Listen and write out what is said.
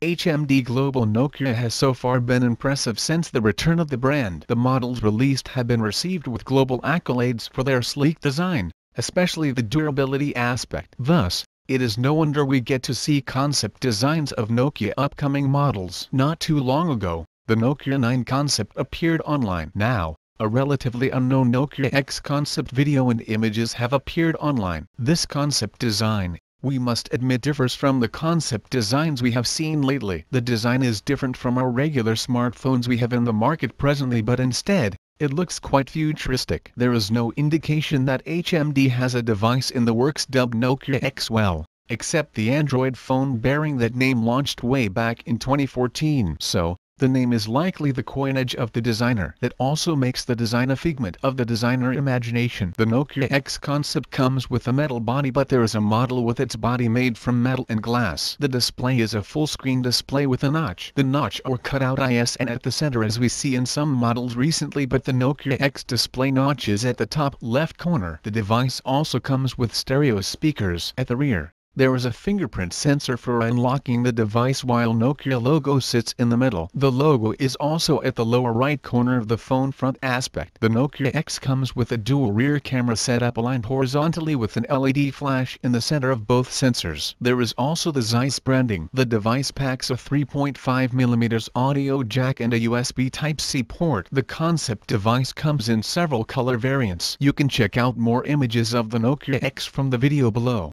HMD Global Nokia has so far been impressive since the return of the brand. The models released have been received with global accolades for their sleek design, especially the durability aspect. Thus, it is no wonder we get to see concept designs of Nokia upcoming models. Not too long ago, the Nokia 9 concept appeared online. Now, a relatively unknown Nokia X concept video and images have appeared online. This concept design we must admit differs from the concept designs we have seen lately. The design is different from our regular smartphones we have in the market presently but instead, it looks quite futuristic. There is no indication that HMD has a device in the works dubbed Nokia X-Well, except the Android phone bearing that name launched way back in 2014. So, the name is likely the coinage of the designer that also makes the design a figment of the designer imagination. The Nokia X concept comes with a metal body but there is a model with its body made from metal and glass. The display is a full-screen display with a notch. The notch or cutout and at the center as we see in some models recently but the Nokia X display notch is at the top left corner. The device also comes with stereo speakers at the rear. There is a fingerprint sensor for unlocking the device while Nokia logo sits in the middle. The logo is also at the lower right corner of the phone front aspect. The Nokia X comes with a dual rear camera setup aligned horizontally with an LED flash in the center of both sensors. There is also the Zeiss branding. The device packs a 3.5mm audio jack and a USB Type-C port. The concept device comes in several color variants. You can check out more images of the Nokia X from the video below.